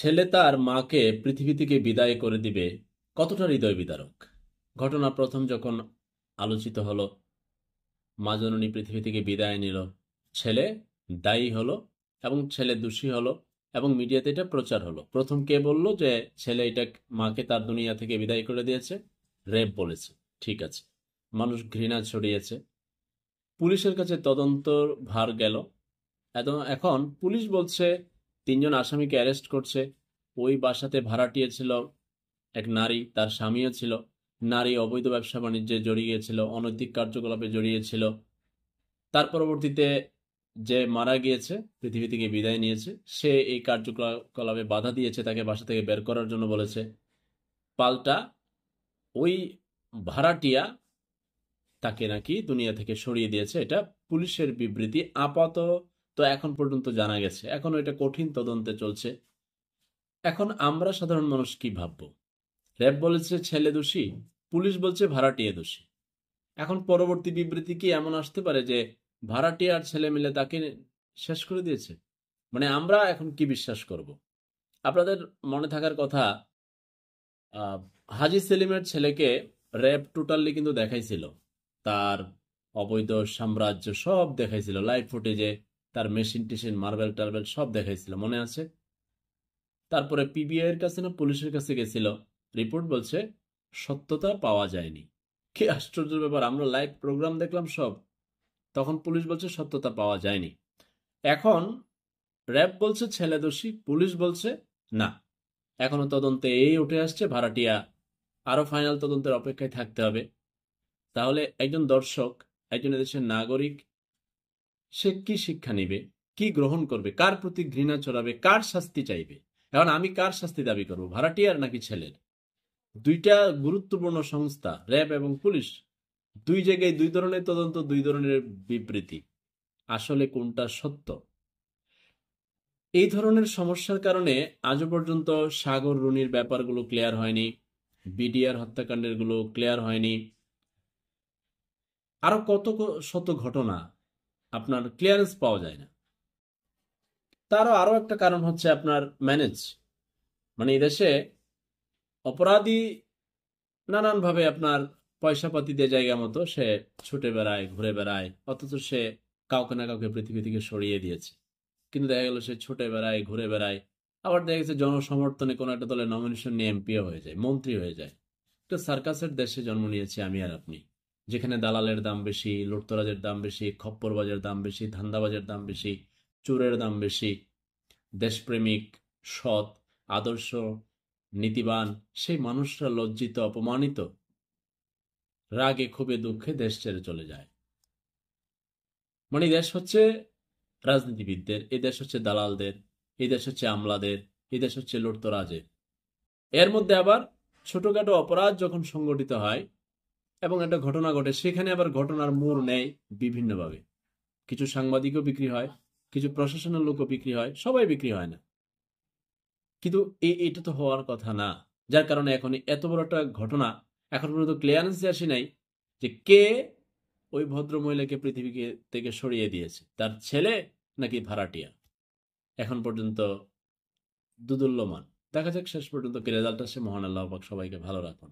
ছেলে তার মাকে পৃথিবী থেকে বিদায় করে দিবে কতটা হৃদয় বিদারক ঘটনা প্রথম যখন আলোচিত হলো মা জননী পৃথিবী থেকে বিদায় নিল ছেলে দায়ী হলো এবং ছেলে দোষী হলো এবং মিডিয়াতে এটা প্রচার হলো প্রথম কে বলল যে ছেলে এটা মাকে তার দুনিয়া থেকে বিদায় করে দিয়েছে রেপ বলেছে ঠিক আছে মানুষ ঘৃণা ছড়িয়েছে পুলিশের কাছে তদন্তর ভার গেল এখন পুলিশ বলছে তিনজন আসামিকে অ্যারেস্ট করছে ওই বাসাতে ভাড়াটিয়ে ছিল এক নারী তার স্বামীও ছিল নারী অবৈধ ব্যবসা বাণিজ্যে জড়িয়েছিল অনৈতিক কার্যকলাপে জড়িয়েছিল তার পরবর্তীতে যে মারা গিয়েছে পৃথিবী থেকে বিদায় নিয়েছে সে এই কার্যকলাপে বাধা দিয়েছে তাকে বাসা থেকে বের করার জন্য বলেছে পাল্টা ওই ভাড়াটিয়া তাকে নাকি দুনিয়া থেকে সরিয়ে দিয়েছে এটা পুলিশের বিবৃতি আপাত তো এখন পর্যন্ত জানা গেছে এখন এটা কঠিন তদন্তে চলছে এখন আমরা সাধারণ মানুষ কি ভাবব র্যাব বলেছে ছেলে দোষী পুলিশ বলছে ভাড়াটিয়ে দোষী এখন পরবর্তী বিবৃতি কি এমন আসতে পারে যে ভাড়াটিয়ার আর ছেলে মিলে তাকে শেষ করে দিয়েছে মানে আমরা এখন কি বিশ্বাস করব আপনাদের মনে থাকার কথা হাজি সেলিমের ছেলেকে র্যাব টোটালি কিন্তু দেখাইছিল তার অবৈধ সাম্রাজ্য সব দেখাইছিল লাইভ ফুটেজে তার মেশিন টেশিন মার্বেল টার্বেল সব দেখাইছিল মনে আছে তারপরে পিবিআই এর কাছে না পুলিশের কাছে গেছিল রিপোর্ট বলছে সত্যতা পাওয়া যায়নি কি আশ্চর্যের ব্যাপার আমরা লাইভ প্রোগ্রাম দেখলাম সব তখন পুলিশ বলছে সত্যতা পাওয়া যায়নি এখন র্যাব বলছে ছেলে দোষী পুলিশ বলছে না এখনো তদন্তে এই উঠে আসছে ভাড়াটিয়া আরও ফাইনাল তদন্তের অপেক্ষায় থাকতে হবে তাহলে একজন দর্শক একজন এদেশের নাগরিক সে কি শিক্ষা নিবে কি গ্রহণ করবে কার প্রতি ঘৃণা চড়াবে কার শাস্তি চাইবে এখন আমি কার শাস্তি দাবি করব ভাড়াটিয়ার নাকি ছেলের দুইটা গুরুত্বপূর্ণ সংস্থা র্যাব এবং পুলিশ দুই জায়গায় দুই ধরনের তদন্ত দুই ধরনের বিবৃতি আসলে কোনটা সত্য এই ধরনের সমস্যার কারণে আজও পর্যন্ত সাগর রুনির ব্যাপারগুলো ক্লিয়ার হয়নি বিডিআর হত্যাকাণ্ডের গুলো ক্লিয়ার হয়নি আরো কত শত ঘটনা আপনার ক্লিয়ারেন্স পাওয়া যায় না তারও আরও একটা কারণ হচ্ছে আপনার ম্যানেজ মানে এই দেশে অপরাধী নানানভাবে আপনার পয়সাপাতি দিয়ে জায়গা মতো সে ছুটে বেড়ায় ঘুরে বেড়ায় অথচ সে কাউকে না কাউকে পৃথিবী থেকে সরিয়ে দিয়েছে কিন্তু দেখা গেল সে ছুটে বেড়ায় ঘুরে বেড়ায় আবার দেখা গেছে জনসমর্থনে কোনো একটা দলের নমিনেশন নিয়ে এমপিও হয়ে যায় মন্ত্রী হয়ে যায় একটা সার্কাসের দেশে জন্ম নিয়েছি আমি আর আপনি যেখানে দালালের দাম বেশি লুটতরাজের দাম বেশি খপ্পরবাজের দাম বেশি ধান্দাবাজের দাম বেশি চোরের দাম বেশি দেশপ্রেমিক সৎ আদর্শ নীতিবান সেই মানুষরা লজ্জিত অপমানিত রাগে খুবই দুঃখে দেশ ছেড়ে চলে যায় মানে দেশ হচ্ছে রাজনীতিবিদদের এ দেশ হচ্ছে দালালদের এ দেশ হচ্ছে আমলাদের এ দেশ হচ্ছে লুটতরাজের এর মধ্যে আবার ছোটখাটো অপরাধ যখন সংগঠিত হয় এবং একটা ঘটনা ঘটে সেখানে আবার ঘটনার মোড় নেয় বিভিন্নভাবে কিছু সাংবাদিকও বিক্রি হয় কিছু প্রশাসনের লোকও বিক্রি হয় সবাই বিক্রি হয় না কিন্তু এটা তো হওয়ার কথা না যার কারণে এখন এত বড় একটা ঘটনা এখন পর্যন্ত ক্লিয়ারেন্স আসি নাই যে কে ওই ভদ্র মহিলাকে পৃথিবীকে থেকে সরিয়ে দিয়েছে তার ছেলে নাকি ভাড়াটিয়া এখন পর্যন্ত দুদুল্যমান দেখা যাক শেষ পর্যন্ত রেজাল্টটা সে মহান আল্লাহবাক সবাইকে ভালো রাখুন